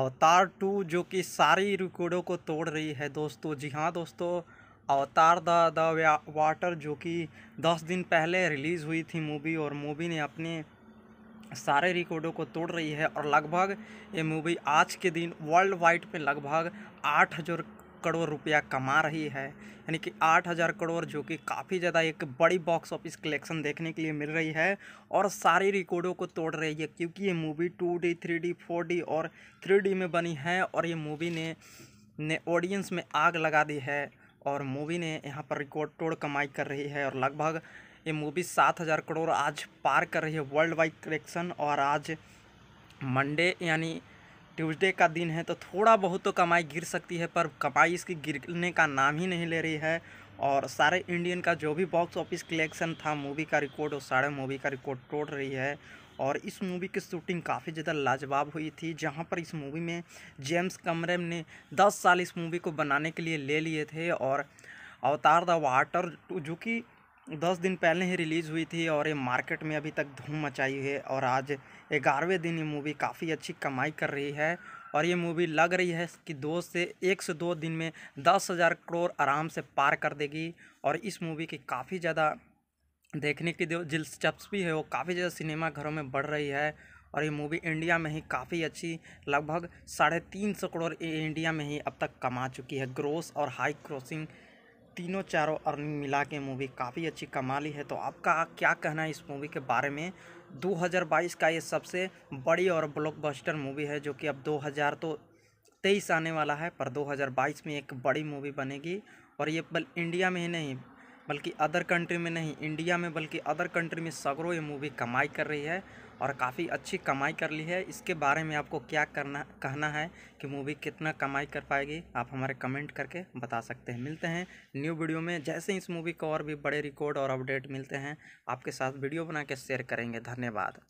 Avatar two जो कि सारी रिकॉर्डों को तोड़ रही है दोस्तों जी हाँ दोस्तों अवतार द द वाटर जो कि दस दिन पहले रिलीज़ हुई थी मूवी और मूवी ने अपने सारे रिकॉर्डों को तोड़ रही है और लगभग ये मूवी आज के दिन वर्ल्ड वाइड पे लगभग आठ हज़ार करोड़ रुपया कमा रही है यानी कि आठ हज़ार करोड़ जो कि काफ़ी ज़्यादा एक बड़ी बॉक्स ऑफिस कलेक्शन देखने के लिए मिल रही है और सारे रिकॉर्डों को तोड़ रही है क्योंकि ये movie two D three D four D और थ्री डी में बनी है और ये मूवी ने ने ऑडियंस में आग लगा दी है और मूवी ने यहाँ पर रिकॉर्ड तोड़ कमाई कर रही है और लगभग ये मूवी सात हज़ार करोड़ आज पार कर रही है वर्ल्ड वाइड कलेक्शन और आज मंडे यानी ट्यूसडे का दिन है तो थोड़ा बहुत तो कमाई गिर सकती है पर कमाई इसकी गिरने का नाम ही नहीं ले रही है और सारे इंडियन का जो भी बॉक्स ऑफिस कलेक्शन था मूवी का रिकॉर्ड और सारे मूवी का रिकॉर्ड तोड़ रही है और इस मूवी की शूटिंग काफ़ी ज़्यादा लाजवाब हुई थी जहां पर इस मूवी में जेम्स कमरम ने 10 साल इस मूवी को बनाने के लिए ले लिए थे और अवतार द वाटर जो कि दस दिन पहले ही रिलीज़ हुई थी और ये मार्केट में अभी तक धूम मचाई है और आज ग्यारहवें दिन ये मूवी काफ़ी अच्छी कमाई कर रही है और ये मूवी लग रही है कि दो से एक से दो दिन में दस हज़ार करोड़ आराम से पार कर देगी और इस मूवी की काफ़ी ज़्यादा देखने की जो दिलचस्पी है वो काफ़ी ज़्यादा सिनेमा घरों में बढ़ रही है और ये मूवी इंडिया में ही काफ़ी अच्छी लगभग साढ़े तीन सौ करोड़ इंडिया में ही अब तक कमा चुकी है ग्रोस और हाई क्रोसिंग तीनों चारों अर्निंग मिला के मूवी काफ़ी अच्छी कमा ली है तो आपका क्या कहना है इस मूवी के बारे में 2022 का ये सबसे बड़ी और ब्लॉकबस्टर मूवी है जो कि अब 2000 तो तेईस आने वाला है पर 2022 में एक बड़ी मूवी बनेगी और ये बल इंडिया में ही नहीं बल्कि अदर कंट्री में नहीं इंडिया में बल्कि अदर कंट्री में सगरों ये मूवी कमाई कर रही है और काफ़ी अच्छी कमाई कर ली है इसके बारे में आपको क्या करना कहना है कि मूवी कितना कमाई कर पाएगी आप हमारे कमेंट करके बता सकते हैं मिलते हैं न्यू वीडियो में जैसे इस मूवी को और भी बड़े रिकॉर्ड और अपडेट मिलते हैं आपके साथ वीडियो बना के शेयर करेंगे धन्यवाद